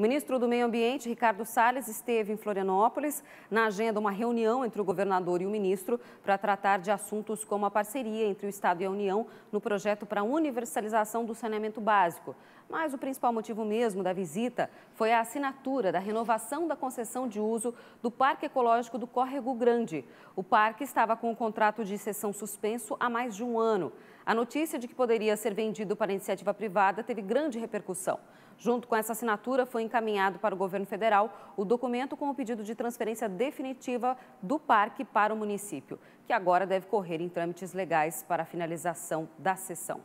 O ministro do Meio Ambiente, Ricardo Salles, esteve em Florianópolis. Na agenda, uma reunião entre o governador e o ministro para tratar de assuntos como a parceria entre o Estado e a União no projeto para a universalização do saneamento básico. Mas o principal motivo mesmo da visita foi a assinatura da renovação da concessão de uso do Parque Ecológico do Córrego Grande. O parque estava com o contrato de cessão suspenso há mais de um ano. A notícia de que poderia ser vendido para iniciativa privada teve grande repercussão. Junto com essa assinatura foi encaminhado para o governo federal o documento com o pedido de transferência definitiva do parque para o município, que agora deve correr em trâmites legais para a finalização da sessão.